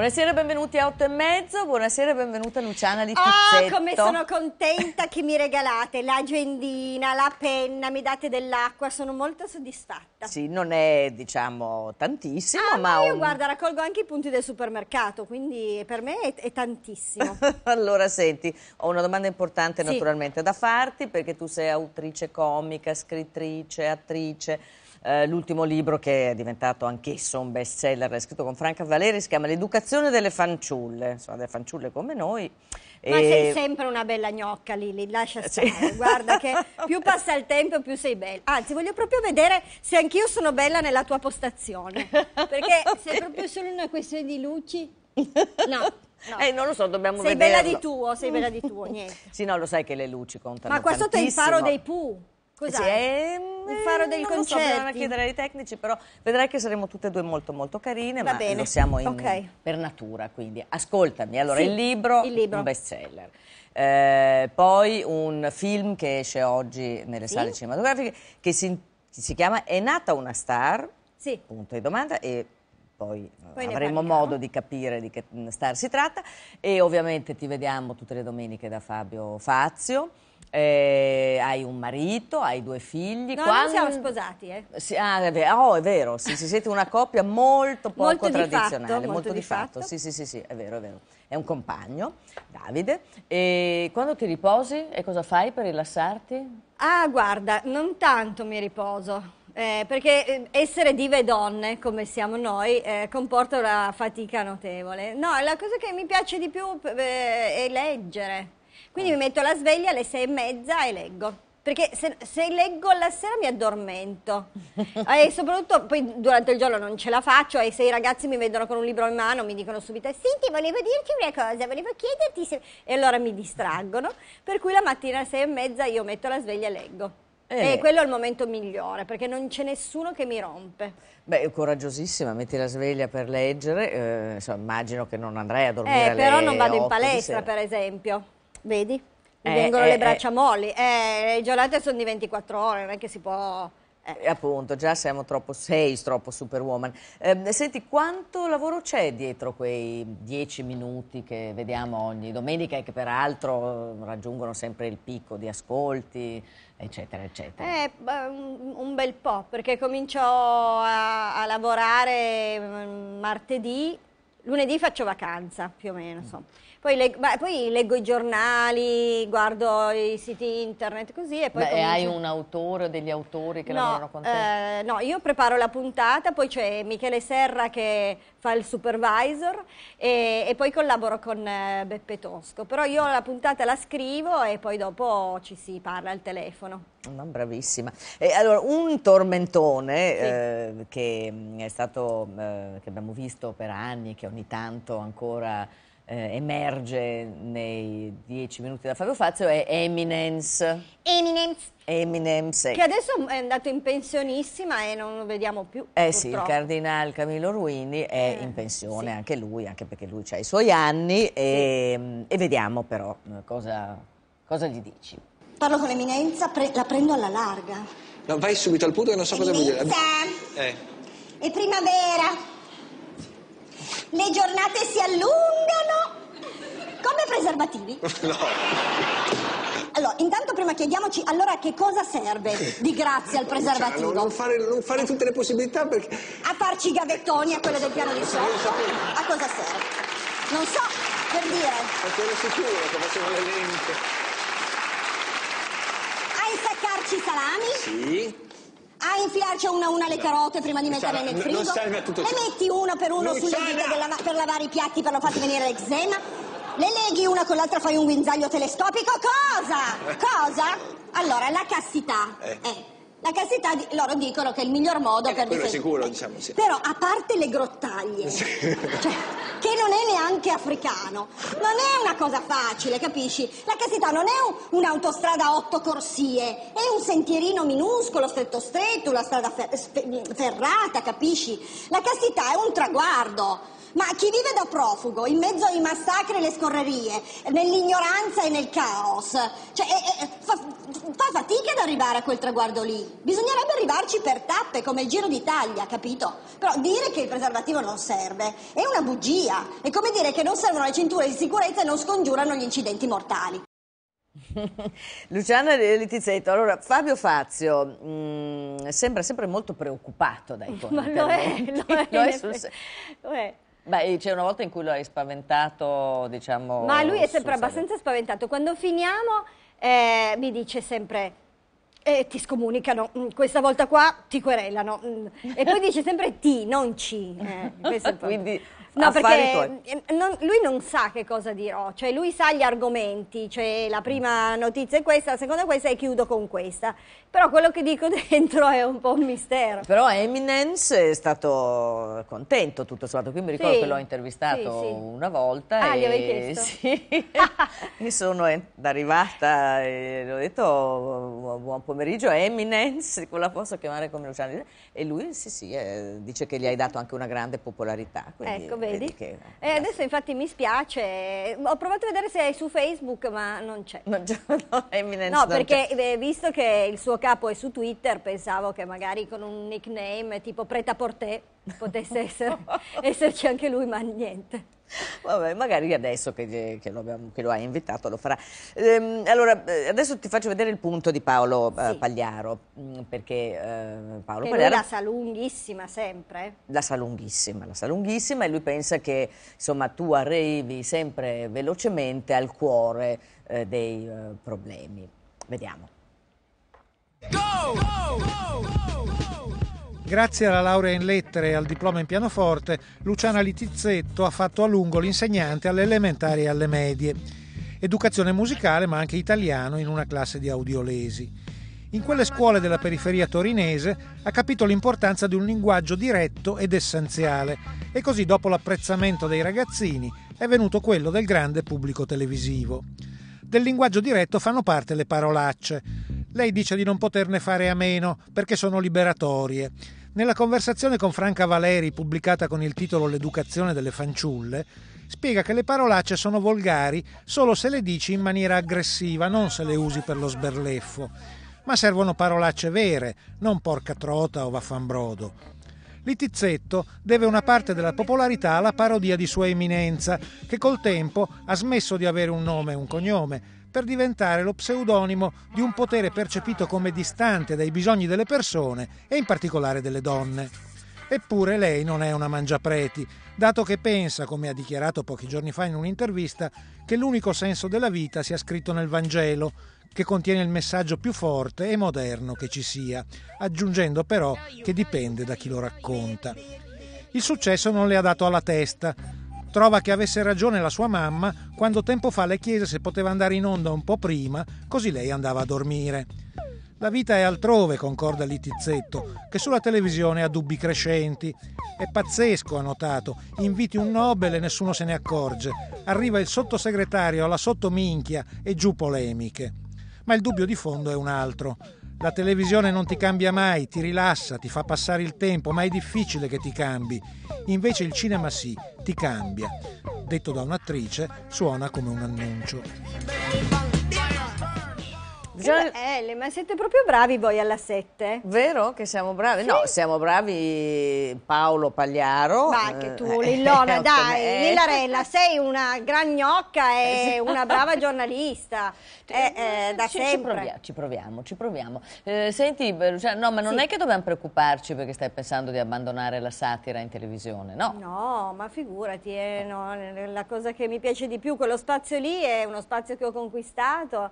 Buonasera, benvenuti a 8 e mezzo, buonasera benvenuta Luciana di Pizzetto. Oh, come sono contenta che mi regalate l'agendina, la penna, mi date dell'acqua, sono molto soddisfatta. Sì, non è diciamo tantissimo, ah, ma... io un... guarda, raccolgo anche i punti del supermercato, quindi per me è, è tantissimo. allora senti, ho una domanda importante sì. naturalmente da farti perché tu sei autrice comica, scrittrice, attrice eh, l'ultimo libro che è diventato anch'esso un best seller, è scritto con Franca Valeri, si chiama L'educazione delle fanciulle, insomma delle fanciulle come noi. Ma e... sei sempre una bella gnocca Lili, lascia eh, stare, sì. guarda che più passa il tempo più sei bella. Anzi, voglio proprio vedere se anch'io sono bella nella tua postazione, perché okay. se è proprio solo una questione di luci, no. No. Eh, non lo so, dobbiamo sei vederlo. Sei bella di tuo, sei bella di tuo, niente. sì, no, lo sai che le luci contano Ma qua tantissimo. sotto è il faro dei Pooh. Cos'è? è... Ehm, un faro del concerto. So, bisogna chiedere ai tecnici, però vedrai che saremo tutte e due molto molto carine, Va ma bene. lo siamo in, okay. per natura, quindi ascoltami. Allora, sì, il, libro, il libro, un bestseller. Eh, poi un film che esce oggi nelle sì. sale cinematografiche che si, si, chiama È nata una star? Sì. Punto di domanda e poi, eh, poi avremo modo di capire di che mm, star si tratta e ovviamente ti vediamo tutte le domeniche da Fabio Fazio. Eh, hai un marito, hai due figli. No, Quando... siamo sposati, eh. Si, ah, è vero, oh, è vero. Sì, sì, siete una coppia molto poco molto tradizionale, fatto, molto, molto, di fatto. fatto. Sì, sì, sì, sì, è vero, è vero. È un compagno, Davide. E quando ti riposi e cosa fai per rilassarti? Ah, guarda, non tanto mi riposo. Eh, perché eh, essere dive donne, come siamo noi, eh, comporta una fatica notevole. No, la cosa che mi piace di più eh, è leggere quindi eh. mi metto la sveglia alle sei e mezza e leggo. Perché se, se leggo la sera mi addormento e soprattutto poi durante il giorno non ce la faccio e se i ragazzi mi vedono con un libro in mano mi dicono subito Senti, volevo dirti una cosa, volevo chiederti se... e allora mi distraggono, per cui la mattina alle sei e mezza io metto la sveglia e leggo. Eh. E quello è il momento migliore perché non c'è nessuno che mi rompe. Beh, coraggiosissima, metti la sveglia per leggere, eh, insomma, immagino che non andrei a dormire. Eh, però non vado in palestra, per esempio. Vedi? eh, vengono eh, le braccia eh. molli. Eh, le giornate sono di 24 ore, non è che si può... Eh. eh. Appunto, già siamo troppo, sei troppo superwoman. Ehm, senti, quanto lavoro c'è dietro quei 10 minuti che vediamo ogni domenica e che peraltro eh, raggiungono sempre il picco di ascolti, eccetera, eccetera? Eh, un bel po', perché comincio a, a lavorare mm, martedì, lunedì faccio vacanza più o meno, insomma. Mm. Poi, leg- beh, poi, leggo i giornali, guardo i siti internet, così e poi. Beh, comincio... hai un autore o degli autori che no, lavorano con te? Eh, no, io preparo la puntata, poi c'è Michele Serra che fa il supervisor e, e poi collaboro con eh, Beppe Tosco. Però io la puntata la scrivo e poi dopo ci si parla al telefono. No, bravissima. Eh, allora, un tormentone sì. Eh, che mm, è stato, eh, che abbiamo visto per anni, che ogni tanto ancora eh, emerge nei dieci minuti da Fabio Fazio è Eminence. Eminence. Eminence. Che adesso è andato in pensionissima e non lo vediamo più. Eh purtroppo. sì, il cardinale Camillo Ruini è eh, in pensione sì. anche lui, anche perché lui ha i suoi anni e, sì. Ehm, e vediamo però eh, cosa, cosa, gli dici. Parlo con Eminenza, pre la prendo alla larga. No, vai subito al punto che non so Eminenza. cosa vuol dire. Eh. È primavera le giornate si allungano. Come preservativi? No. Allora, intanto prima chiediamoci allora che cosa serve di grazia al cioè, preservativo. Luciano, non, fare, non fare tutte le possibilità perché. A farci gavettoni a quello del piano di sotto. A cosa serve? Non so, per dire. Perché ero sicuro che facevano le lente. A insaccarci i salami? Sì a ah, infilarci una a una le carote prima di metterle nel frigo? Non serve a tutto Le metti una per uno sulle dita della, per lavare i piatti per non farti venire l'eczema? Le leghi una con l'altra, fai un guinzaglio telescopico? Cosa? Eh. Cosa? Allora, la cassità eh. La castità, di- loro dicono che è il miglior modo eh, per quello difendere- sicuro, diciamo, sì. Però, a parte le grottaglie, cioè, che non è neanche africano, non è una cosa facile, capisci? La castità non è un- un'autostrada a otto corsie, è un sentierino minuscolo, stretto stretto, una strada fer- ferrata, capisci? La castità è un traguardo. Ma chi vive da profugo, in mezzo ai massacri e alle scorrerie, nell'ignoranza e nel caos, cioè, è- è- fa, fa fatica ad arrivare a quel traguardo lì. Bisognerebbe arrivarci per tappe, come il Giro d'Italia, capito? Però dire che il preservativo non serve è una bugia. È come dire che non servono le cinture di sicurezza e non scongiurano gli incidenti mortali. Luciana Litizetto, allora Fabio Fazio mh, mm, sembra sempre molto preoccupato dai tuoi Ma lo è, lo è, lo è, sul... lo è. Beh, c'è una volta in cui lo hai spaventato, diciamo... Ma lui è sempre abbastanza spaventato. Quando finiamo eh, mi dice sempre e ti scomunicano, mm, questa volta qua ti querellano. Mm. E poi dice sempre ti, non ci. Eh, Quindi No, perché non, lui non sa che cosa dirò, cioè lui sa gli argomenti, cioè la mm. prima notizia è questa, la seconda è questa e chiudo con questa. Però quello che dico dentro è un po' un mistero. Però Eminence è stato contento tutto sommato, qui mi ricordo sì, che l'ho intervistato sì, sì. una volta. Ah, e... gli avevi chiesto? Sì, mi sono arrivata e gli ho detto oh, buon pomeriggio Eminence, la posso chiamare come Luciano, e lui sì sì, eh, dice che gli hai dato anche una grande popolarità. Quindi... Ecco, vedi? Che... Eh, e adesso infatti mi spiace, ho provato a vedere se è su Facebook ma non c'è. No, no, no perché eh, visto che il suo capo è su Twitter pensavo che magari con un nickname tipo Preta Porté potesse essere, esserci anche lui ma niente. Vabbè, magari adesso che, che, lo, abbiamo, che lo, hai invitato lo farà. Ehm, allora, eh, adesso ti faccio vedere il punto di Paolo eh, sì. eh, Pagliaro, mm, perché eh, Paolo che Pagliaro... la sa lunghissima sempre. La sa lunghissima, la sa lunghissima e lui pensa che insomma, tu arrivi sempre velocemente al cuore eh, dei eh, problemi. Vediamo. Go! Go! Go! Go! Go! Grazie alla laurea in lettere e al diploma in pianoforte, Luciana Litizzetto ha fatto a lungo l'insegnante alle elementari e alle medie. Educazione musicale ma anche italiano in una classe di audiolesi. In quelle scuole della periferia torinese ha capito l'importanza di un linguaggio diretto ed essenziale e così dopo l'apprezzamento dei ragazzini è venuto quello del grande pubblico televisivo. Del linguaggio diretto fanno parte le parolacce. Lei dice di non poterne fare a meno perché sono liberatorie. Nella conversazione con Franca Valeri, pubblicata con il titolo L'educazione delle fanciulle, spiega che le parolacce sono volgari solo se le dici in maniera aggressiva, non se le usi per lo sberleffo. Ma servono parolacce vere, non porca trota o vaffanbrodo. Littizzetto deve una parte della popolarità alla parodia di Sua Eminenza, che col tempo ha smesso di avere un nome e un cognome per diventare lo pseudonimo di un potere percepito come distante dai bisogni delle persone e in particolare delle donne. Eppure lei non è una mangiapreti, dato che pensa, come ha dichiarato pochi giorni fa in un'intervista, che l'unico senso della vita sia scritto nel Vangelo che contiene il messaggio più forte e moderno che ci sia, aggiungendo però che dipende da chi lo racconta. Il successo non le ha dato alla testa. Trova che avesse ragione la sua mamma quando tempo fa le chiese se poteva andare in onda un po' prima, così lei andava a dormire. La vita è altrove, concorda Litizzetto, che sulla televisione ha dubbi crescenti. È pazzesco, ha notato. Inviti un Nobel e nessuno se ne accorge. Arriva il sottosegretario alla sottominchia e giù polemiche ma il dubbio di fondo è un altro. La televisione non ti cambia mai, ti rilassa, ti fa passare il tempo, ma è difficile che ti cambi. Invece il cinema sì, ti cambia. Detto da un'attrice, suona come un annuncio. Gian... Belle, eh, ma siete proprio bravi voi alla 7. Vero che siamo bravi? Sì. No, siamo bravi Paolo Pagliaro. Ma anche tu, eh, Lillona, eh, dai, eh. Lillarella, sei una gran gnocca e una brava giornalista. Cioè, eh, eh, da ci, sempre. Ci proviamo, ci proviamo. Ci proviamo. senti, Luciana, cioè, no, ma non sì. è che dobbiamo preoccuparci perché stai pensando di abbandonare la satira in televisione, no? No, ma figurati, no, la cosa che mi piace di più, quello spazio lì è uno spazio che ho conquistato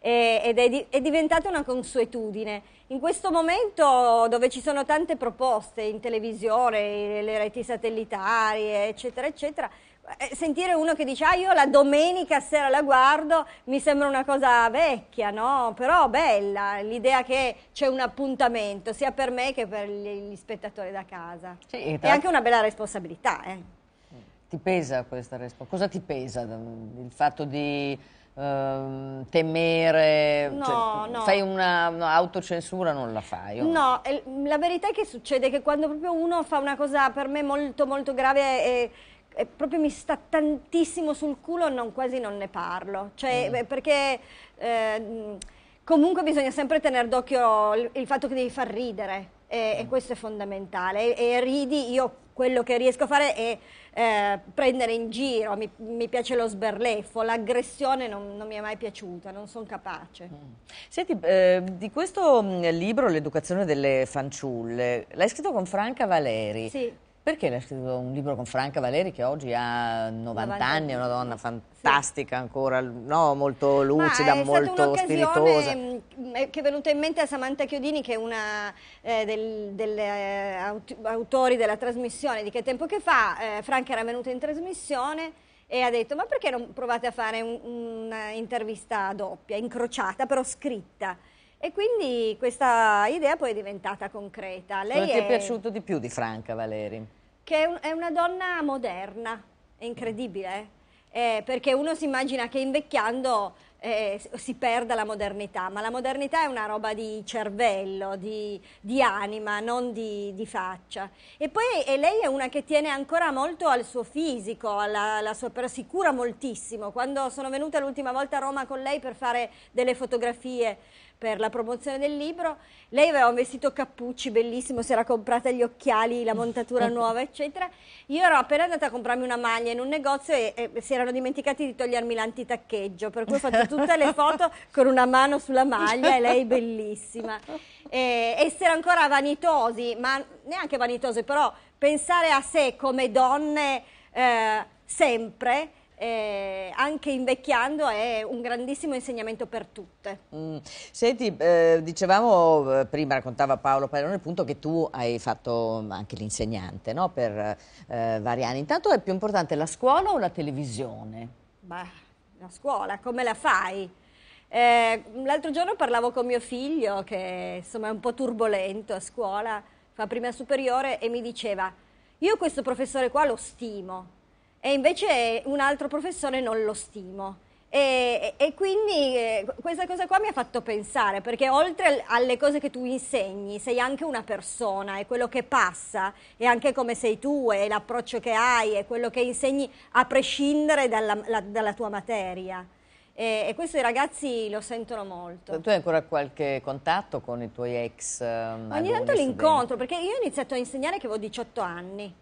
eh, ed è, di, è, diventata una consuetudine. In questo momento dove ci sono tante proposte in televisione, le reti satellitari, eccetera, eccetera, eh, sentire uno che dice ah io la domenica sera la guardo mi sembra una cosa vecchia, no? Però bella l'idea che c'è un appuntamento sia per me che per gli, gli spettatori da casa. Sì, è anche una bella responsabilità. Eh. Ti pesa questa responsabilità? Cosa ti pesa mm, il fatto di Ehm, temere, no, cioè, no. fai una no, autocensura non la fai. No, no, la verità è che succede che quando proprio uno fa una cosa per me molto molto grave e, e proprio mi sta tantissimo sul culo non, quasi non ne parlo, cioè mm. perché... Eh, comunque bisogna sempre tenere d'occhio il, il, fatto che devi far ridere e, mm. e questo è fondamentale e, e ridi io quello che riesco a fare è eh, prendere in giro, mi, mi piace lo sberleffo, l'aggressione non, non, mi è mai piaciuta, non sono capace. Mm. Senti, eh, di questo mm, libro, L'educazione delle fanciulle, l'hai scritto con Franca Valeri. Sì. Perché lei ha scritto un libro con Franca Valeri che oggi ha 90, 90 anni, è una donna fantastica sì. ancora, no? molto lucida, molto spiritosa. Mm, che è venuta in mente a Samantha Chiodini che è una eh, del, delle eh, autori della trasmissione di Che Tempo Che Fa, eh, Franca era venuta in trasmissione e ha detto ma perché non provate a fare un'intervista doppia, incrociata, però scritta? E quindi questa idea poi è diventata concreta. Lei Cosa ti è piaciuto di più di Franca Valeri? che è, un, è una donna moderna, è incredibile, eh? eh perché uno si immagina che invecchiando eh, si perda la modernità, ma la modernità è una roba di cervello, di, di anima, non di, di faccia. E poi e lei è una che tiene ancora molto al suo fisico, alla, alla sua, però si cura moltissimo. Quando sono venuta l'ultima volta a Roma con lei per fare delle fotografie, per la promozione del libro. Lei aveva un vestito cappucci bellissimo, si era comprata gli occhiali, la montatura nuova, eccetera. Io ero appena andata a comprarmi una maglia in un negozio e, e si erano dimenticati di togliermi l'antitaccheggio, per cui ho fatto tutte le foto con una mano sulla maglia e lei bellissima. E, essere ancora vanitosi, ma neanche vanitosi, però pensare a sé come donne eh, sempre eh, anche invecchiando è un grandissimo insegnamento per tutte. Mm. Senti, eh, dicevamo eh, prima, raccontava Paolo Palerone appunto che tu hai fatto anche l'insegnante no? per eh, vari anni. Intanto è più importante la scuola o la televisione? Beh, la scuola, come la fai? Eh, l'altro giorno parlavo con mio figlio che insomma è un po' turbolento a scuola, fa prima superiore e mi diceva io questo professore qua lo stimo, e invece un altro professore non lo stimo. E, e, quindi eh, questa cosa qua mi ha fatto pensare, perché oltre alle cose che tu insegni, sei anche una persona e quello che passa è anche come sei tu e l'approccio che hai e quello che insegni a prescindere dalla, la, dalla tua materia. E, e, questo i ragazzi lo sentono molto. Tu hai ancora qualche contatto con i tuoi ex? Ehm, Ogni tanto l'incontro, perché io ho iniziato a insegnare che avevo 18 anni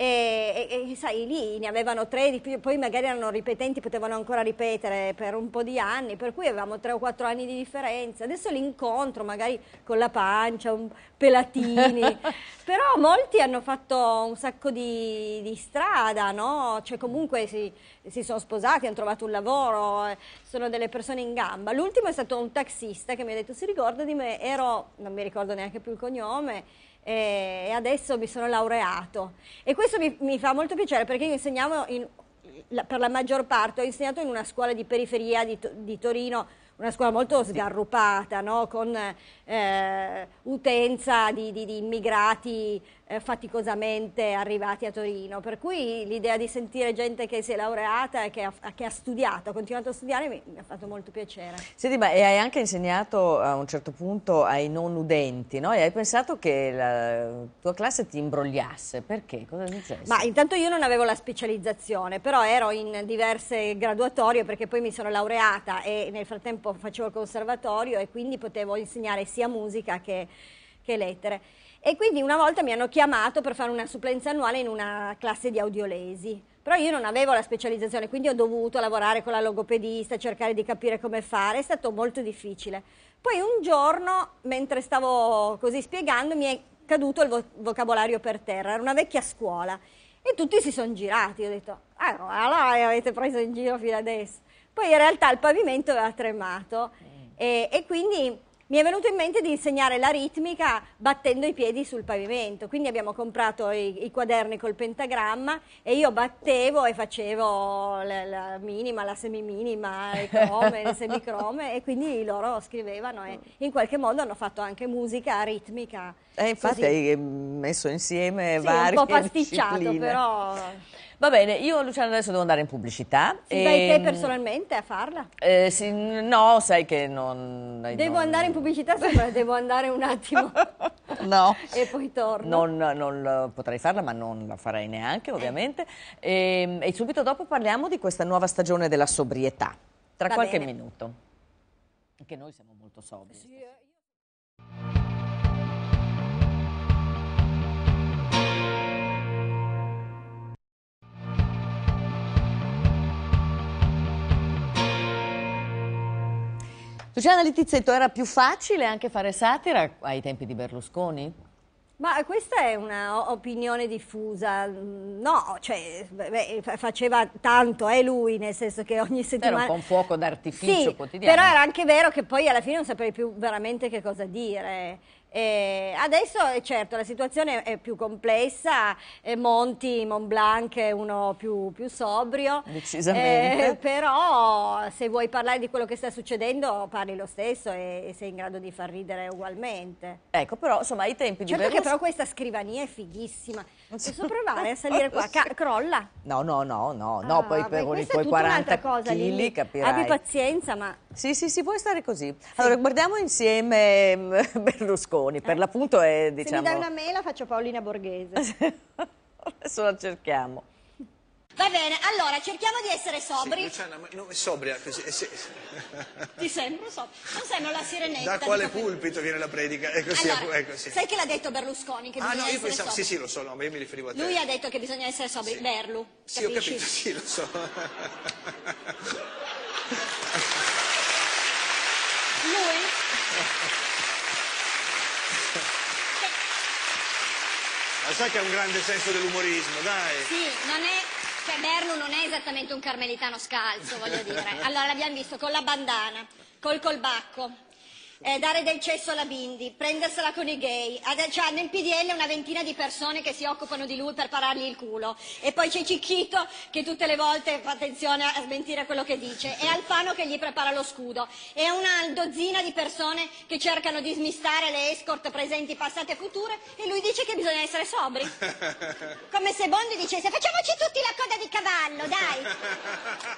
e, e, e, sai, lì ne avevano tre, di più, poi magari erano ripetenti, potevano ancora ripetere per un po' di anni, per cui avevamo tre o quattro anni di differenza. Adesso li incontro magari con la pancia, un, pelatini, però molti hanno fatto un sacco di, di strada, no? Cioè comunque si, si, sono sposati, hanno trovato un lavoro, eh, sono delle persone in gamba. L'ultimo è stato un taxista che mi ha detto si ricorda di me, ero, non mi ricordo neanche più il cognome, e adesso mi sono laureato. E questo mi, mi fa molto piacere perché io insegnavo in, per la maggior parte, ho insegnato in una scuola di periferia di, di Torino, una scuola molto sgarrupata, no? con eh, utenza di, di, di immigrati eh, faticosamente arrivati a Torino, per cui l'idea di sentire gente che si è laureata e che ha, che ha studiato, ha continuato a studiare, mi, mi, ha fatto molto piacere. Senti, ma hai anche insegnato a un certo punto ai non udenti, no? E hai pensato che la tua classe ti imbrogliasse, perché? Cosa è successo? Ma intanto io non avevo la specializzazione, però ero in diverse graduatorie perché poi mi sono laureata e nel frattempo facevo il conservatorio e quindi potevo insegnare sia musica che, che lettere. E quindi una volta mi hanno chiamato per fare una supplenza annuale in una classe di audiolesi. Però io non avevo la specializzazione, quindi ho dovuto lavorare con la logopedista, cercare di capire come fare, è stato molto difficile. Poi un giorno, mentre stavo così spiegando, mi è caduto il vo- vocabolario per terra, era una vecchia scuola. E tutti si sono girati, ho detto, ah allora avete preso in giro fino adesso. Poi in realtà il pavimento aveva tremato mm. e, e quindi mi è venuto in mente di insegnare la ritmica battendo i piedi sul pavimento. Quindi abbiamo comprato i, i quaderni col pentagramma e io battevo e facevo la, la minima, la semiminima, le crome, le semicrome e quindi loro scrivevano e in qualche modo hanno fatto anche musica ritmica. E eh, infatti così. hai messo insieme sì, varie un po' pasticciato discipline. però... Va bene, io Luciana adesso devo andare in pubblicità. Sì, e... Vai te ehm, personalmente a farla? Eh, sì, no, sai che non... Devo non... andare in pubblicità, sembra devo andare un attimo. no. E poi torno. Non, non, potrei farla, ma non la farei neanche, ovviamente. E, ehm, e, subito dopo parliamo di questa nuova stagione della sobrietà, tra Va qualche bene. minuto. Anche noi siamo molto sobri. Sì, eh. Luciana Littizzetto, era più facile anche fare satira ai tempi di Berlusconi? Ma questa è un'opinione diffusa, mm, no, cioè, beh, faceva tanto, è eh, lui, nel senso che ogni settimana... Era un po' un fuoco d'artificio sì, quotidiano. però era anche vero che poi alla fine non sapevi più veramente che cosa dire. E adesso eh, certo la situazione è più complessa, eh, Monti, Mont Blanc è uno più, più sobrio, eh, però se vuoi parlare di quello che sta succedendo parli lo stesso e, e, sei in grado di far ridere ugualmente. Ecco però insomma i tempi di certo Berlusconi... però questa scrivania è fighissima, non posso provare a salire qua, Ca crolla. No, no, no, no, no, ah, poi per con i tuoi 40 cosa, chili capirai. Abbi pazienza, ma... Sì, sì, sì, puoi stare così. Allora, guardiamo insieme mm, Berlusconi, eh. per l'appunto è, diciamo... Se mi dai diciamo una mela faccio Paolina Borghese. Adesso la cerchiamo. Va bene, allora cerchiamo di essere sobri. Sì, Luciana, ma non è sobria così. Eh, sì. Ti sembro sobria. Non sembro la sirenetta. Da quale pulpito viene la predica? È così, ecco, allora, è così. Ecco, sai che l'ha detto Berlusconi che ah, bisogna no, io pensavo, Sì, sì, lo so, no, ma io mi riferivo a te. Lui ha detto che bisogna essere sobri, sì. Berlu. Sì, capisci? ho capito, sì, lo so. Lui Ma sai che ha un grande senso dell'umorismo, dai! Sì, non è cioè Bernu non è esattamente un carmelitano scalzo, voglio dire. Allora l'abbiamo visto con la bandana, col colbacco, eh, dare del cesso alla Bindi, prendersela con i gay, adesso cioè, hanno in PDL una ventina di persone che si occupano di lui per parargli il culo e poi c'è Cicchito che tutte le volte fa attenzione a smentire quello che dice e Alfano che gli prepara lo scudo e una dozzina di persone che cercano di smistare le escort presenti, passate e future e lui dice che bisogna essere sobri. Come se Bondi dicesse facciamoci tutti la coda di cavallo, dai!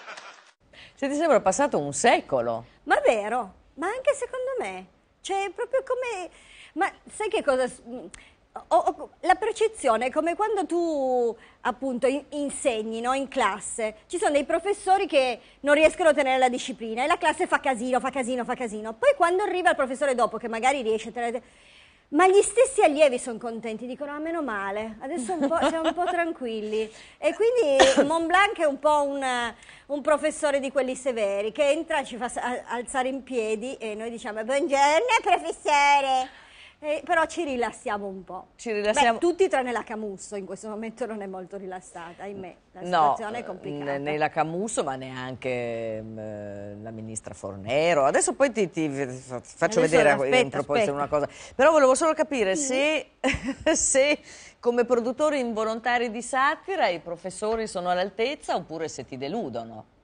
Senti, sembra passato un secolo. Ma vero? ma anche secondo me. Cioè, proprio come... Ma sai che cosa... Mm, o, o, la percezione è come quando tu appunto in, insegni no? in classe, ci sono dei professori che non riescono a tenere la disciplina e la classe fa casino, fa casino, fa casino, poi quando arriva il professore dopo che magari riesce a tenere ma gli stessi allievi sono contenti, dicono ah, meno male, adesso un siamo un po' tranquilli. E quindi Blanc è un po' un, un, professore di quelli severi che entra, ci fa alzare in piedi e noi diciamo buongiorno professore. Eh, però ci rilassiamo un po'. Ci rilassiamo. Beh, tutti tranne la Camusso, in questo momento non è molto rilassata, ahimè, la situazione è eh, complicata. né la Camusso, ma neanche mh, mm, eh, la ministra Fornero. Adesso poi ti, ti faccio Adesso vedere aspetta, in proposito una cosa. Però volevo solo capire se, se come produttori involontari di satira i professori sono all'altezza oppure se ti deludono.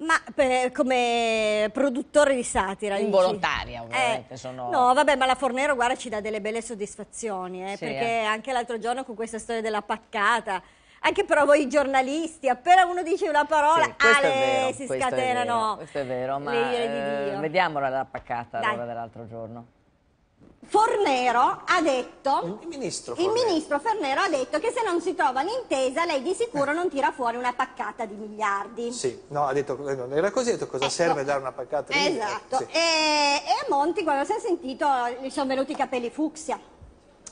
Ma per, come produttore di satira. Involontaria, eh, ovviamente. Eh, sono... No, vabbè, ma la Fornero, guarda, ci dà delle belle soddisfazioni, eh, sì, perché eh. anche l'altro giorno con questa storia della paccata, anche però voi giornalisti, appena uno dice una parola, sì, ale, vero, si scatenano. È vero, questo è vero, ma eh, vediamola la paccata allora, dell'altro giorno. Fornero ha detto il ministro, il ministro Fornero ha detto che se non si trova l'intesa lei di sicuro eh. non tira fuori una paccata di miliardi sì, no, ha detto, che eh, non era così, ha detto cosa ecco. serve dare una paccata di esatto. miliardi esatto, sì. e, e, a Monti quando si è sentito gli sono venuti i capelli fucsia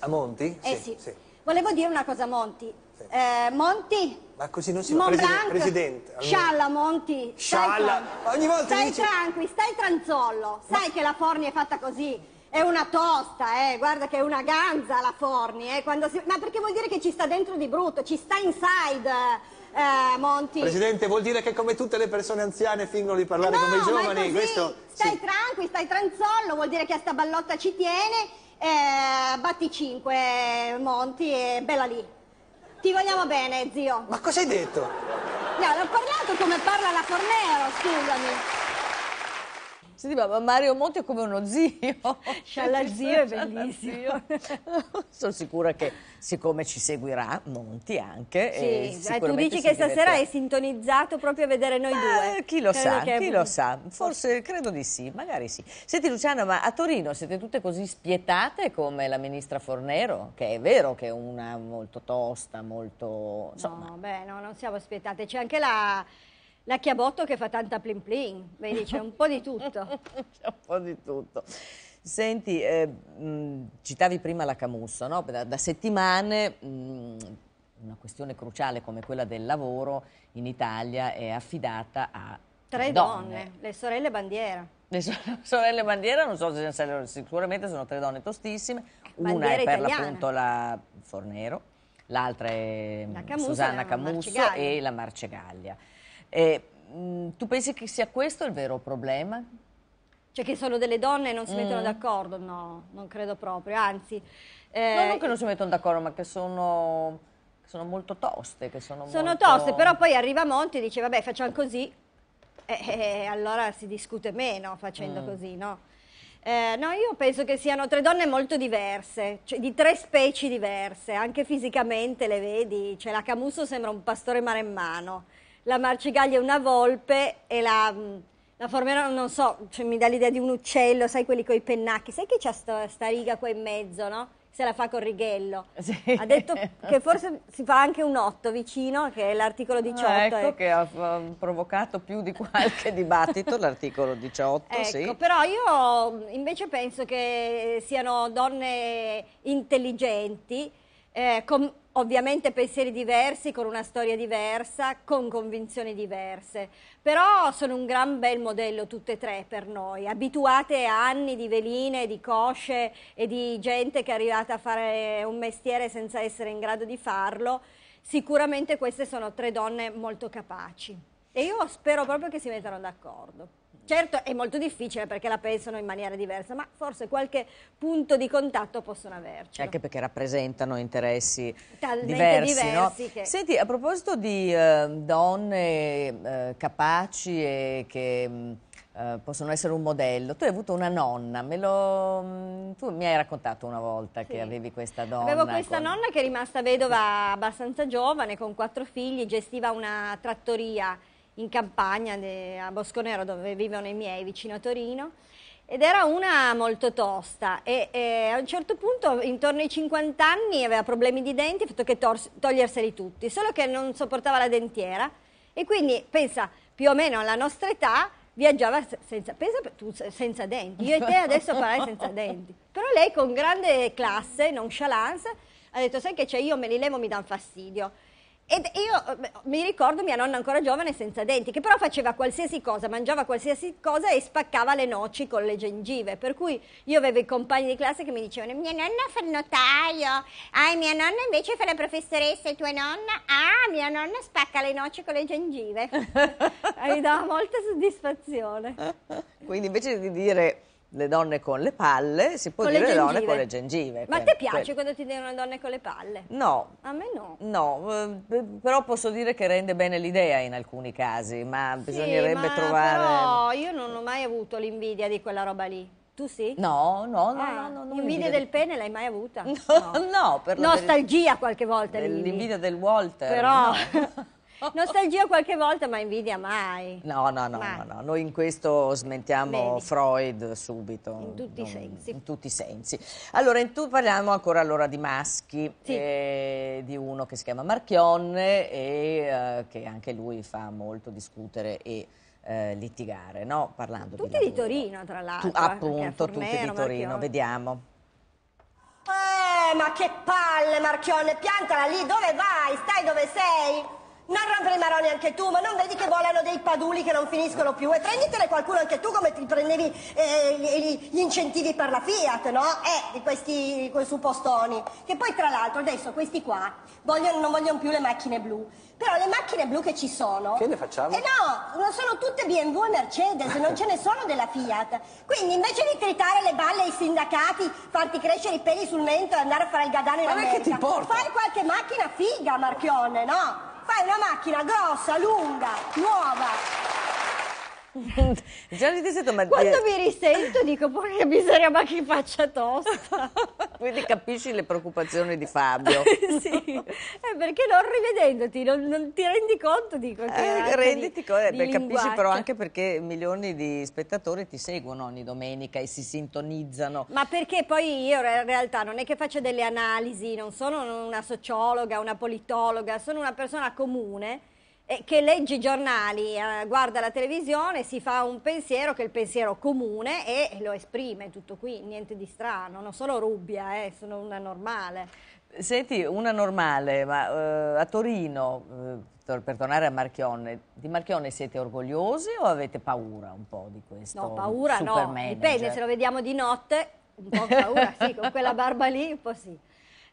a Monti? eh sì, sì. volevo dire una cosa a Monti eh, Monti ma così non si Mont fa Presidente, presidente Scialla Monti Scialla stai, Ogni volta stai dice... tranqui, stai tranzollo sai ma... che la Forni è fatta così è una tosta, eh, guarda che è una ganza la Forni, eh, si... ma perché vuol dire che ci sta dentro di brutto, ci sta inside... Eh, Monti. Presidente, vuol dire che come tutte le persone anziane fingono di parlare no, come i giovani? Questo... Stai sì. tranquillo, stai tranzollo, vuol dire che a sta ballotta ci tiene. Eh, batti 5, Monti, e bella lì. Ti vogliamo bene, zio. Ma cosa hai detto? No, l'ho parlato come parla la Fornero, scusami. Si ma Mario Monti è come uno zio. Scialla zio è bellissimo. Sono sicura che siccome ci seguirà Monti anche. Sì, eh, tu dici che stasera è sintonizzato proprio a vedere noi ma due. Ah, chi lo credo sa, chi lo sa. Forse credo di sì, magari sì. Senti Luciana, ma a Torino siete tutte così spietate come la ministra Fornero? Che è vero che è una molto tosta, molto... Insomma. No, beh, no, non siamo spietate. C'è anche la la Chiabotto che fa tanta plin plin, vedi c'è un po' di tutto. c'è un po' di tutto. Senti, eh, mh, citavi prima la Camusso, no? da, da, settimane mh, una questione cruciale come quella del lavoro in Italia è affidata a tre donne, donne le sorelle bandiera. Le so sorelle bandiera, non so se sono, sicuramente sono tre donne tostissime, bandiera una è per l'appunto la Fornero, l'altra è la Camuso, Susanna Camusso e la Marcegaglia. Eh, tu pensi che sia questo il vero problema? Cioè che sono delle donne e non si mm. mettono d'accordo? No, non credo proprio, anzi... Eh, no, non che non si mettono d'accordo, ma che sono, sono molto toste. sono, sono molto... toste, però poi arriva Monti e dice vabbè facciamo così, e, e allora si discute meno facendo mm. così, no? Eh, no, io penso che siano tre donne molto diverse, cioè di tre specie diverse, anche fisicamente le vedi, cioè la Camusso sembra un pastore maremmano, la marcigaglia è una volpe e la, la formerò, non so, cioè mi dà l'idea di un uccello, sai quelli con i pennacchi, sai che c'è sta, sta riga qua in mezzo, no? se la fa con Righello. Sì. Ha detto che forse si fa anche un otto vicino, che è l'articolo 18. Ah, ecco e... Ecco. che ha provocato più di qualche dibattito l'articolo 18, ecco, sì. Però io invece penso che siano donne intelligenti, eh, con ovviamente pensieri diversi, con una storia diversa, con convinzioni diverse, però sono un gran bel modello tutte e tre per noi, abituate a anni di veline, di cosce e di gente che è arrivata a fare un mestiere senza essere in grado di farlo, sicuramente queste sono tre donne molto capaci e io spero proprio che si mettano d'accordo. Certo è molto difficile perché la pensano in maniera diversa, ma forse qualche punto di contatto possono averci. Anche perché rappresentano interessi Talmente diversi. diversi no? che... Senti, a proposito di eh, donne eh, capaci e che mm, eh, possono essere un modello, tu hai avuto una nonna, lo, mm, tu mi hai raccontato una volta sì. che avevi questa donna. Avevo questa con... nonna che è rimasta vedova abbastanza giovane, con quattro figli, gestiva una trattoria in campagna a Bosco Nero dove vivono i miei, vicino a Torino. Ed era una molto tosta e, e, a un certo punto, intorno ai 50 anni, aveva problemi di denti, ha fatto che toglierseli tutti, solo che non sopportava la dentiera e quindi, pensa, più o meno alla nostra età, viaggiava senza, pensa tu senza denti, io e te adesso farai senza denti. Però lei con grande classe, nonchalance, ha detto, sai che c'è, io me li levo, mi danno fastidio. Ed io eh, mi ricordo mia nonna ancora giovane senza denti, che però faceva qualsiasi cosa, mangiava qualsiasi cosa e spaccava le noci con le gengive. Per cui io avevo i compagni di classe che mi dicevano: Mia nonna fa il notaio, ah, mia nonna invece fa la professoressa, e tua nonna, ah, mia nonna spacca le noci con le gengive. e mi dava molta soddisfazione. Quindi invece di dire le donne con le palle, si può con dire le, le donne con le gengive. Ma a te piace quello. quando ti dicono le donne con le palle? No. A me no. No, eh, però posso dire che rende bene l'idea in alcuni casi, ma sì, bisognerebbe ma trovare... No, io non ho mai avuto l'invidia di quella roba lì. Tu sì? No, no, no. Ah, no, no l'invidia del pene l'hai mai avuta? No, no. no per Nostalgia qualche volta. L'invidia del Walter. Però... No. Nostalgia qualche volta, ma invidia mai. No, no, no, no, no. noi in questo smentiamo Bene. Freud subito. In tutti non, i sensi. In tutti i sensi. Allora, in tu parliamo ancora allora di maschi, sì. eh, di uno che si chiama Marchionne e eh, che anche lui fa molto discutere e eh, litigare, no? Parlando tutti di, di Torino, tra l'altro. Eh, appunto, Fornero, tutti di Torino, Marchionne. vediamo. Eh, ma che palle, Marchionne, piantala lì, dove vai? Stai dove sei? Non rompere i maroni anche tu, ma non vedi che volano dei paduli che non finiscono più? E prenditene qualcuno anche tu come ti prendevi eh, gli incentivi per la Fiat, no? Eh, di questi suppostoni. Che poi tra l'altro adesso questi qua vogliono, non vogliono più le macchine blu. Però le macchine blu che ci sono... Che ne facciamo? Eh no, non sono tutte BMW e Mercedes, non ce ne sono della Fiat. Quindi invece di tritare le balle ai sindacati, farti crescere i peli sul mento e andare a fare il gadano in ma America... Ma che ti porta? Fai qualche macchina figa, Marchione, no? fai una macchina grossa, lunga, nuova. Già mi ma Quando mi risento dico, porca miseria, ma che faccia tosta. Quindi capisci le preoccupazioni di Fabio. sì, eh, perché non rivedendoti, non, non, ti rendi conto, dico. Che eh, renditi conto, eh, capisci linguaggio. però anche perché milioni di spettatori ti seguono ogni domenica e si sintonizzano. Ma perché poi io in realtà non è che faccio delle analisi, non sono una sociologa, una politologa, sono una persona comune che legge i giornali, eh, guarda la televisione, si fa un pensiero che è il pensiero comune e lo esprime tutto qui, niente di strano, non solo rubbia, eh, sono una normale. Senti, una normale, ma eh, a Torino, eh, per tornare a Marchionne, di Marchionne siete orgogliosi o avete paura un po' di questo? No, paura no, manager? dipende, se lo vediamo di notte, un po' paura, sì, con quella barba lì un po' sì.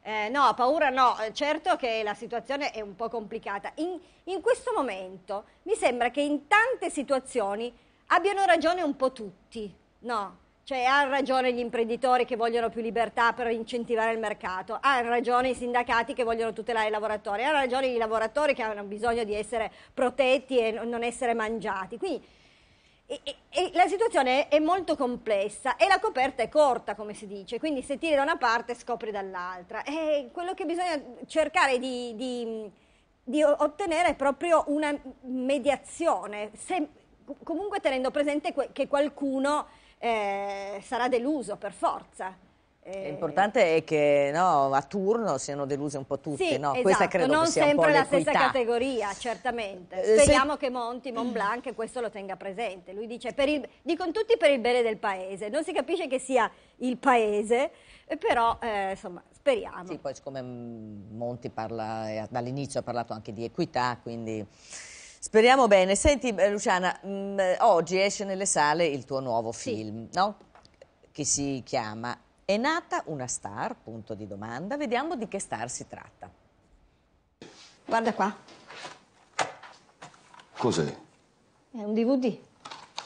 Eh, no, paura no, eh, certo che la situazione è un po' complicata. In, in, questo momento mi sembra che in tante situazioni abbiano ragione un po' tutti, no? Cioè hanno ragione gli imprenditori che vogliono più libertà per incentivare il mercato, hanno ragione i sindacati che vogliono tutelare i lavoratori, hanno ragione i lavoratori che hanno bisogno di essere protetti e non essere mangiati. Quindi e, e, e la situazione è molto complessa e la coperta è corta, come si dice, quindi se tiri da una parte scopri dall'altra. E quello che bisogna cercare di, di, di ottenere è proprio una mediazione, se, comunque tenendo presente que, che qualcuno eh, sarà deluso per forza. L'importante eh, è che no, a turno siano deluse un po' tutte, sì, no? esatto, Questa credo non sia sempre la stessa categoria, certamente. Eh, speriamo Se... che Monti, Montblanc, questo lo tenga presente. Lui dice, il, dicono tutti per il bene del paese, non si capisce che sia il paese, eh, però eh, insomma speriamo. Sì, poi siccome mm, Monti parla, dall'inizio ha parlato anche di equità, quindi... Speriamo bene. Senti Luciana, mh, mm, oggi esce nelle sale il tuo nuovo film, sì. no? che si chiama è nata una star, punto di domanda, vediamo di che star si tratta. Guarda qua. Cos'è? È un DVD.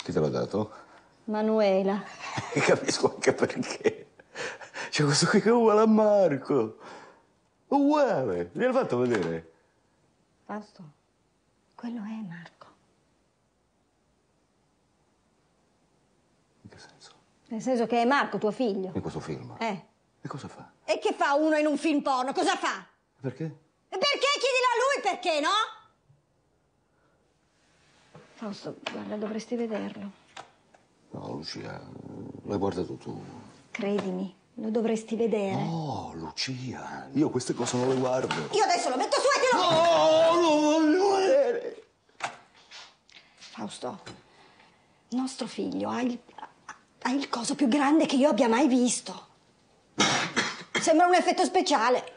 Chi te l'ha dato? Manuela. Capisco anche perché. C'è questo qui che è uguale a Marco. Uguale. Gliel'hai fatto vedere? Basta. Quello è Marco. Nel senso che è Marco, tuo figlio. In questo film? Eh. E cosa fa? E che fa uno in un film porno? Cosa fa? Perché? Perché? Chiedilo a lui perché, no? Fausto, guarda, dovresti vederlo. No, Lucia, l'hai guardato tu. Credimi, lo dovresti vedere. No, Lucia, io queste cose non le guardo. Io adesso lo metto su e te lo... No, lo voglio vedere! Fausto, nostro figlio ha il hai il coso più grande che io abbia mai visto. Sembra un effetto speciale.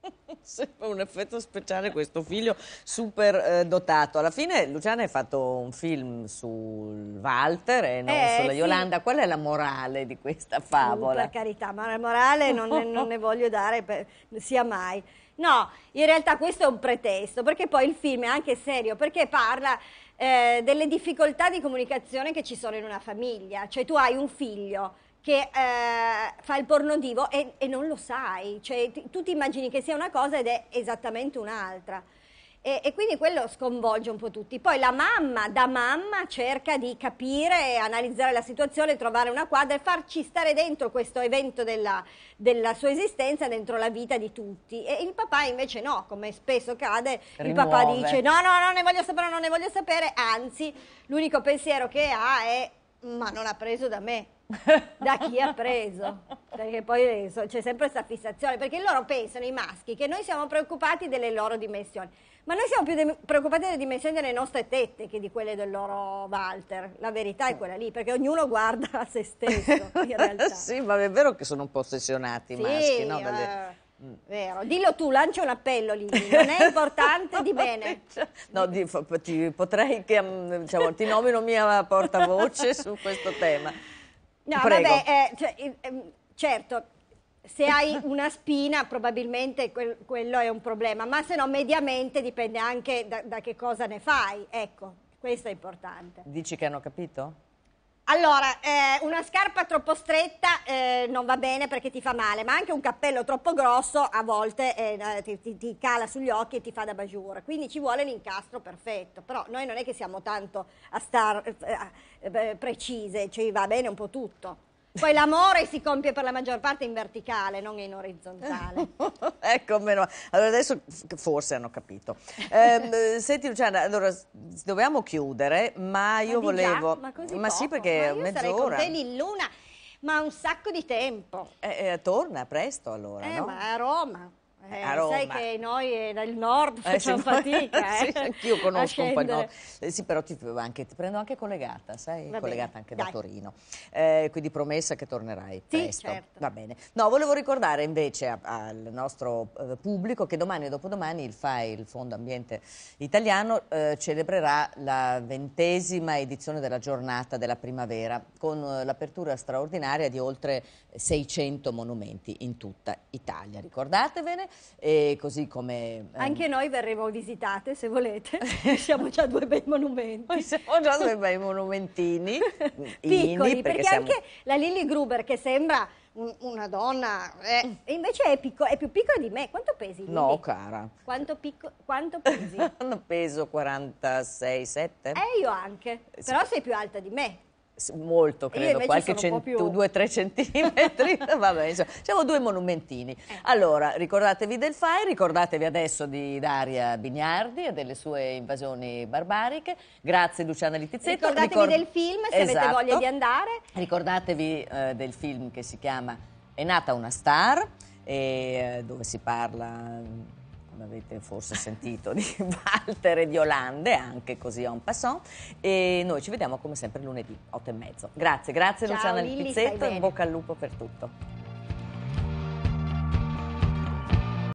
Sembra un effetto speciale questo figlio super eh, dotato. Alla fine Luciana hai fatto un film sul Walter e non eh, sulla sì. Yolanda. Qual è la morale di questa favola? Mm, per carità, ma la morale non, ne, non ne voglio dare per, sia mai. No, in realtà questo è un pretesto, perché poi il film è anche serio, perché parla eh, delle difficoltà di comunicazione che ci sono in una famiglia, cioè tu hai un figlio che eh, fa il porno divo e, e non lo sai, cioè, tu ti immagini che sia una cosa ed è esattamente un'altra. E, e, quindi quello sconvolge un po' tutti. Poi la mamma, da mamma, cerca di capire, analizzare la situazione, trovare una quadra e farci stare dentro questo evento della, della sua esistenza, dentro la vita di tutti. E il papà invece no, come spesso cade, Rimuove. il papà dice no, no, non ne voglio sapere, non ne voglio sapere, anzi l'unico pensiero che ha è ma non ha preso da me, da chi ha preso perché poi eh, c'è sempre questa fissazione perché loro pensano i maschi che noi siamo preoccupati delle loro dimensioni ma noi siamo più de- preoccupati delle dimensioni delle nostre tette che di quelle del loro Walter. La verità è quella lì, perché ognuno guarda a se stesso, in realtà. sì, ma è vero che sono un po' ossessionati i sì, maschi, no? Eh, Dalle... Mm. vero. Dillo tu, lancia un appello lì, non è importante di bene. no, di, ti, potrei che, mm, diciamo, ti nomino mia portavoce su questo tema. No, Prego. vabbè, eh, cioè, eh, certo, se hai una spina probabilmente quel, quello è un problema, ma se no mediamente dipende anche da, da che cosa ne fai, ecco, questo è importante. Dici che hanno capito? Allora, eh, una scarpa troppo stretta eh, non va bene perché ti fa male, ma anche un cappello troppo grosso a volte eh, eh ti, ti, ti, cala sugli occhi e ti fa da bajour. Quindi ci vuole l'incastro perfetto. Però noi non è che siamo tanto a star, eh, eh, precise, ci cioè va bene un po' tutto. Poi l'amore si compie per la maggior parte in verticale, non in orizzontale. ecco, meno. Allora adesso forse hanno capito. Ehm, eh, senti Luciana, allora dobbiamo chiudere, ma io ma volevo... Già? ma così ma sì, perché ma mezz'ora. sarei con te l'una, ma un sacco di tempo. Eh, eh, torna presto allora, eh, no? ma a Roma. Eh, a Roma. Sai che noi eh, dal nel nord eh, facciamo fatica. Eh. sì, anch'io conosco un po' il nord. Eh, sì, però ti, anche, ti, prendo anche collegata, sai? Va collegata bene. anche Dai. da Torino. Eh, quindi promessa che tornerai sì, presto. Certo. Va bene. No, volevo ricordare invece a, al nostro pubblico che domani e dopodomani il FAI, il Fondo Ambiente Italiano, celebrerà la ventesima edizione della giornata della primavera con l'apertura straordinaria di oltre 600 monumenti in tutta Italia. Ricordatevene e così come... Ehm... Anche noi verremo visitate se volete, siamo già due bei monumenti. siamo già due bei monumentini, Piccoli, perché, perché siamo... anche la Lilly Gruber che sembra una donna, eh. Mm. invece è, è, più piccola di me. Quanto pesi? Lili? No, cara. Quanto, picco, quanto pesi? Hanno peso 46, 7. Eh, io anche, eh, sì. però sei più alta di me molto credo, qualche cent... due o tre centimetri, vabbè, insomma, siamo due monumentini. Eh. Allora, ricordatevi del FAI, ricordatevi adesso di Daria Bignardi e delle sue invasioni barbariche, grazie Luciana Littizzetto. Ricordatevi Ricord... del film se esatto. avete voglia di andare. Ricordatevi eh, del film che si chiama È nata una star, e, eh, dove si parla avete forse sentito di Walter e di Olande, anche così en passant. E noi ci vediamo come sempre lunedì, 8 e mezzo. Grazie, grazie Ciao, Luciana Lilli, Pizzetto, in bocca al lupo per tutto.